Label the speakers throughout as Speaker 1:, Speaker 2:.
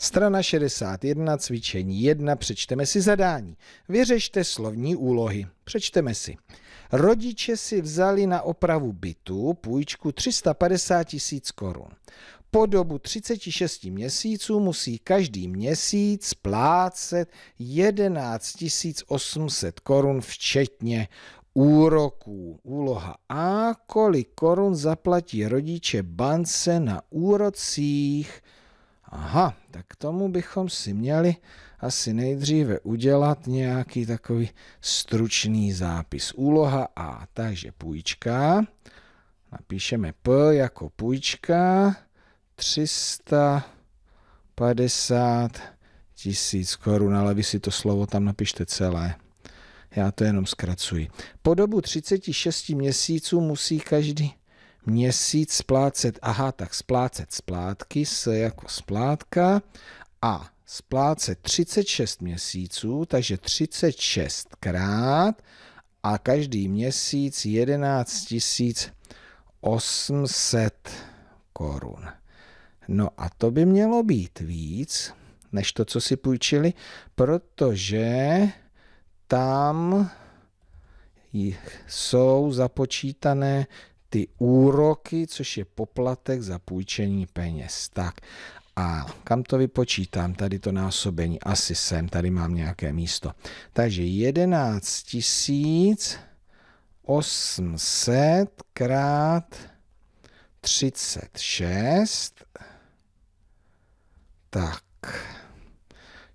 Speaker 1: Strana 61, cvičení 1, přečteme si zadání. Vyřešte slovní úlohy. Přečteme si. Rodiče si vzali na opravu bytu půjčku 350 tisíc korun. Po dobu 36 měsíců musí každý měsíc splácet 11 800 korun včetně úroků. Úloha A. Kolik korun zaplatí rodiče bance na úrocích? Aha, tak tomu bychom si měli asi nejdříve udělat nějaký takový stručný zápis. Úloha A, takže půjčka. Napíšeme P jako půjčka. 350 tisíc korun, ale vy si to slovo tam napište celé. Já to jenom zkracuji. Po dobu 36 měsíců musí každý měsíc splácet, aha, tak splácet splátky, s jako splátka a splácet 36 měsíců, takže 36 krát a každý měsíc 11 800 korun. No a to by mělo být víc, než to, co si půjčili, protože tam jsou započítané ty úroky, což je poplatek za půjčení peněz. Tak a kam to vypočítám? Tady to násobení asi sem, tady mám nějaké místo. Takže 11 800 krát 36. Tak.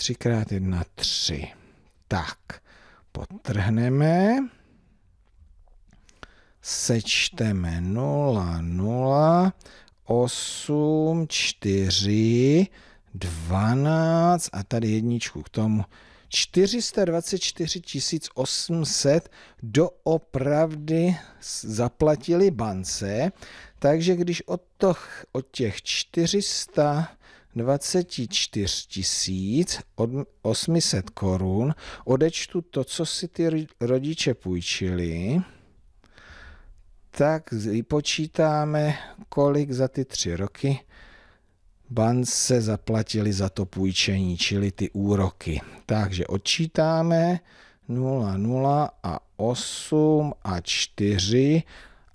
Speaker 1: Třikrát jedna, tři. Tak, potrhneme. Sečteme 0, 0, 8, 4, 12 a tady jedničku k tomu. 424 800 doopravdy zaplatili bance, takže když od, toch, od těch 400 24 800 korun, odečtu to, co si ty rodiče půjčili, tak vypočítáme, kolik za ty tři roky bance zaplatili za to půjčení, čili ty úroky. Takže odčítáme 0, 0 a 8 a 4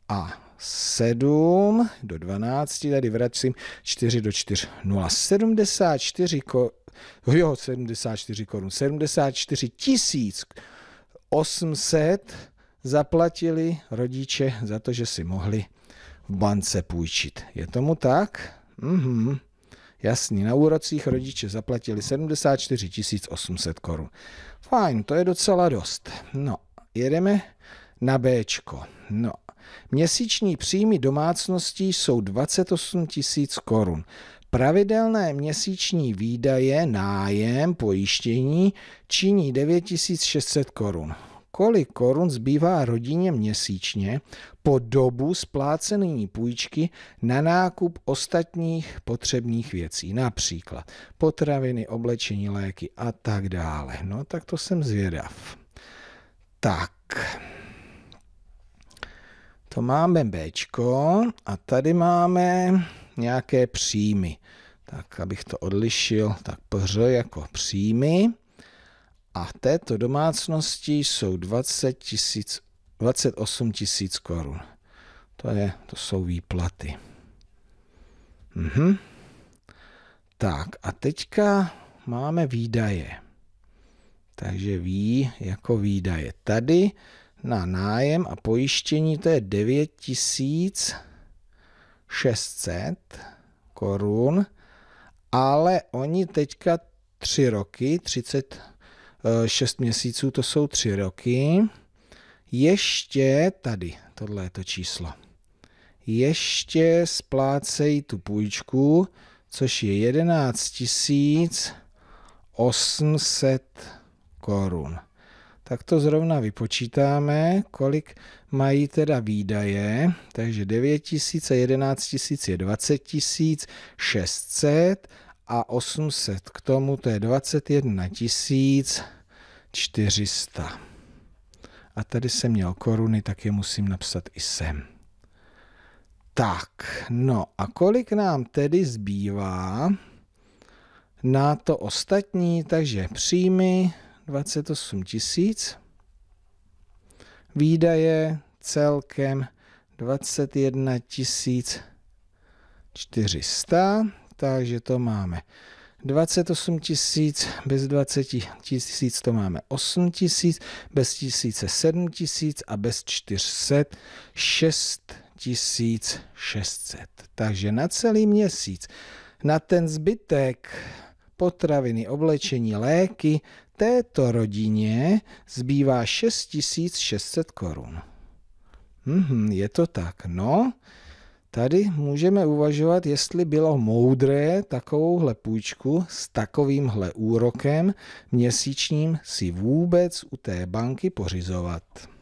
Speaker 1: a 7 do 12, tady vracím 4 do 4, 0, 74 ko, jo, 74 korun, 74 tisíc 800 zaplatili rodiče za to, že si mohli v bance půjčit. Je tomu tak? Mhm. Jasný, na úrocích rodiče zaplatili 74 800 korun. Fajn, to je docela dost. No, jedeme na Bčko. No Měsíční příjmy domácností jsou 28 tisíc korun. Pravidelné měsíční výdaje, nájem, pojištění činí 9600 korun. Kolik korun zbývá rodině měsíčně po dobu splácení půjčky na nákup ostatních potřebných věcí, například potraviny, oblečení, léky a tak dále. No tak to jsem zvědav. Tak. To máme B a tady máme nějaké příjmy. Tak abych to odlišil, tak PŘ jako příjmy. A v této domácnosti jsou 20 tisíc, 28 tisíc korun. To, je, to jsou výplaty. Mhm. Tak a teďka máme výdaje. Takže ví jako výdaje. Tady na nájem a pojištění to je 9600 korun, ale oni teďka 3 roky, 36 eh, měsíců to jsou 3 roky, ještě tady, tohle je to číslo, ještě splácejí tu půjčku, což je 11 800 korun tak to zrovna vypočítáme, kolik mají teda výdaje, takže 9 000, a 11 000 je 20 600 a 800 k tomu to je 21 400. A tady jsem měl koruny, tak je musím napsat i sem. Tak, no a kolik nám tedy zbývá na to ostatní, takže příjmy 28 tisíc. Výdaje celkem 21 tisíc 400, takže to máme 28 tisíc, bez 20 tisíc to máme 8 tisíc, bez tisíce 7 tisíc a bez 400 6 600. Takže na celý měsíc. Na ten zbytek potraviny, oblečení, léky, této rodině zbývá 6600 korun. Mm-hmm, je to tak. No, tady můžeme uvažovat, jestli bylo moudré takovouhle půjčku s takovýmhle úrokem měsíčním si vůbec u té banky pořizovat.